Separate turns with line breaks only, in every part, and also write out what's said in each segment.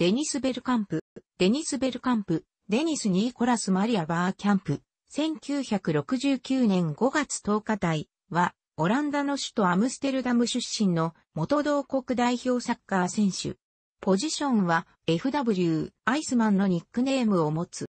デニス・ベルカンプ、デニス・ベルカンプ、デニス・ニーコラス・マリア・バーキャンプ、1969年5月10日台は、オランダの首都アムステルダム出身の元同国代表サッカー選手。ポジションは FW、アイスマンのニックネームを持つ。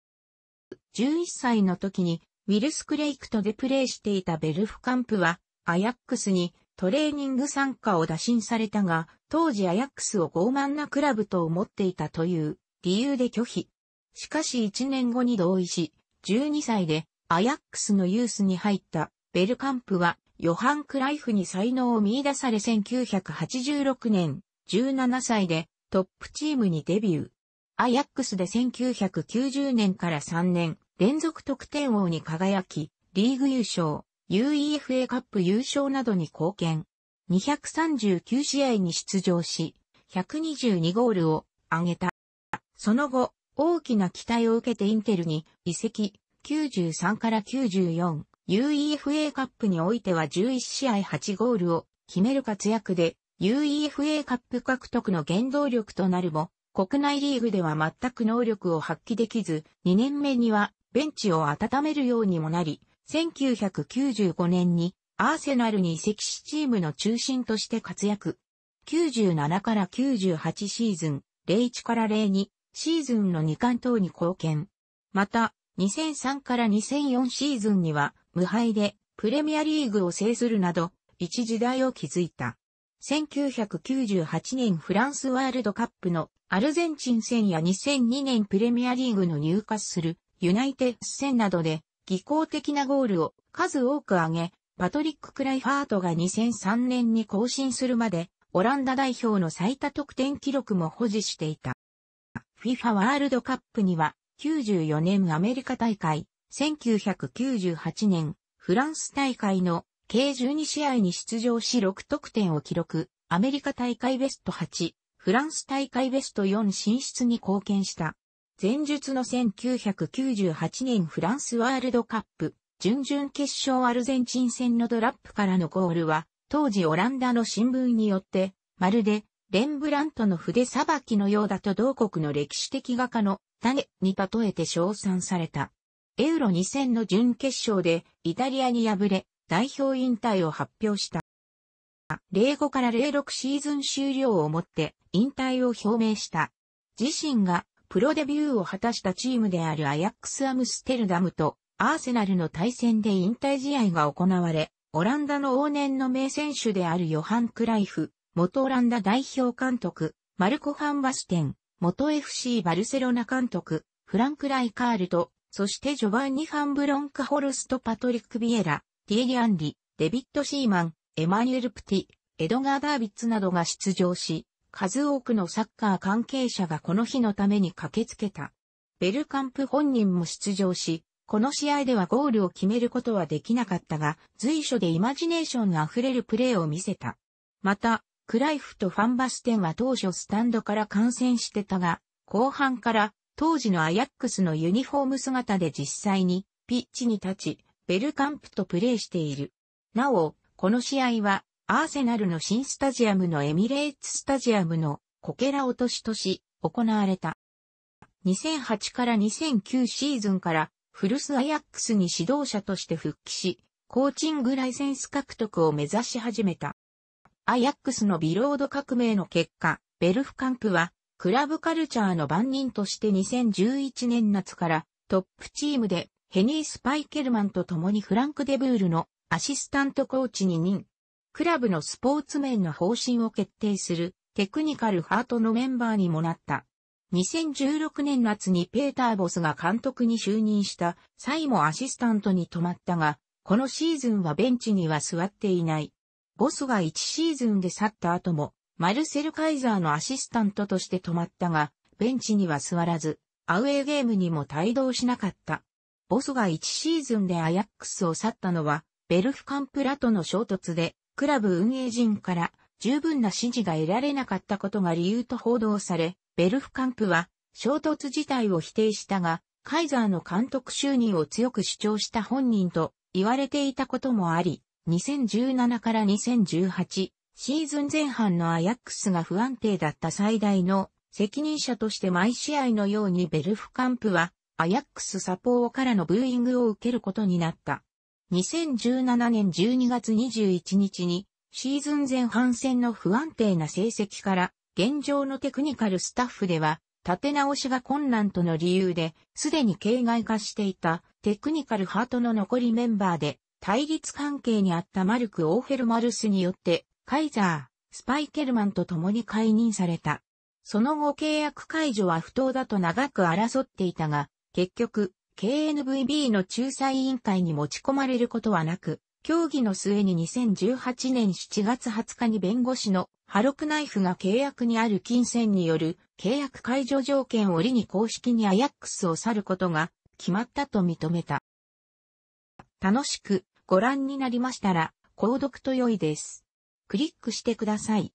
11歳の時にウィルス・クレイクとでプレーしていたベルフカンプは、アヤックスにトレーニング参加を打診されたが、当時アヤックスを傲慢なクラブと思っていたという理由で拒否。しかし1年後に同意し、12歳でアヤックスのユースに入ったベルカンプはヨハン・クライフに才能を見出され1986年17歳でトップチームにデビュー。アヤックスで1990年から3年連続得点王に輝き、リーグ優勝、UEFA カップ優勝などに貢献。239試合に出場し、122ゴールを挙げた。その後、大きな期待を受けてインテルに移籍93から 94UEFA カップにおいては11試合8ゴールを決める活躍で UEFA カップ獲得の原動力となるも国内リーグでは全く能力を発揮できず2年目にはベンチを温めるようにもなり1995年にアーセナルに移籍しチームの中心として活躍。97から98シーズン、01から02シーズンの2冠等に貢献。また、2003から2004シーズンには無敗でプレミアリーグを制するなど、一時代を築いた。1998年フランスワールドカップのアルゼンチン戦や2002年プレミアリーグの入荷するユナイテッス戦などで技巧的なゴールを数多く挙げ、パトリック・クライファートが2003年に更新するまで、オランダ代表の最多得点記録も保持していた。FIFA ワールドカップには、94年アメリカ大会、1998年、フランス大会の計12試合に出場し6得点を記録、アメリカ大会ベスト8、フランス大会ベスト4進出に貢献した。前述の1998年フランスワールドカップ、準々決勝アルゼンチン戦のドラップからのゴールは、当時オランダの新聞によって、まるで、レンブラントの筆さばきのようだと同国の歴史的画家の種に例えて称賛された。エウロ2戦の準決勝でイタリアに敗れ、代表引退を発表した。05から06シーズン終了をもって引退を表明した。自身がプロデビューを果たしたチームであるアヤックス・アムステルダムとアーセナルの対戦で引退試合が行われ、オランダの往年の名選手であるヨハン・クライフ、元オランダ代表監督、マルコ・ファン・バステン、元 FC バルセロナ監督、フランク・ライカールと、そしてジョバンニ・ファン・ブロンカ・ホルスト・パトリック・ビエラ、ティエリ・アンリ、デビッド・シーマン、エマニュエル・プティ、エドガー・ダービッツなどが出場し、数多くのサッカー関係者がこの日のために駆けつけた。ベルカンプ本人も出場し、この試合ではゴールを決めることはできなかったが、随所でイマジネーションあふれるプレーを見せた。また、クライフとファンバステンは当初スタンドから観戦してたが、後半から当時のアヤックスのユニフォーム姿で実際にピッチに立ち、ベルカンプとプレーしている。なお、この試合はアーセナルの新スタジアムのエミレーツスタジアムのこけら落としとし行われた。2008から2009シーズンからフルスアヤックスに指導者として復帰し、コーチングライセンス獲得を目指し始めた。アヤックスのビロード革命の結果、ベルフカンプはクラブカルチャーの番人として2011年夏からトップチームでヘニー・スパイケルマンと共にフランク・デブールのアシスタントコーチに任クラブのスポーツ面の方針を決定するテクニカルハートのメンバーにもなった。2016年夏にペーター・ボスが監督に就任した際もアシスタントに泊まったが、このシーズンはベンチには座っていない。ボスが1シーズンで去った後も、マルセル・カイザーのアシスタントとして泊まったが、ベンチには座らず、アウェーゲームにも帯同しなかった。ボスが1シーズンでアヤックスを去ったのは、ベルフカンプラとの衝突で、クラブ運営陣から十分な支持が得られなかったことが理由と報道され、ベルフカンプは衝突自体を否定したが、カイザーの監督就任を強く主張した本人と言われていたこともあり、2017から2018シーズン前半のアヤックスが不安定だった最大の責任者として毎試合のようにベルフカンプはアヤックスサポーからのブーイングを受けることになった。2017年12月21日にシーズン前半戦の不安定な成績から現状のテクニカルスタッフでは立て直しが困難との理由で、すでに形骸化していたテクニカルハートの残りメンバーで対立関係にあったマルク・オーフェルマルスによってカイザー、スパイケルマンと共に解任された。その後契約解除は不当だと長く争っていたが、結局、KNVB の仲裁委員会に持ち込まれることはなく、協議の末に2018年7月20日に弁護士のハロクナイフが契約にある金銭による契約解除条件を理に公式にアヤックスを去ることが決まったと認めた。楽しくご覧になりましたら、購読と良いです。クリックしてください。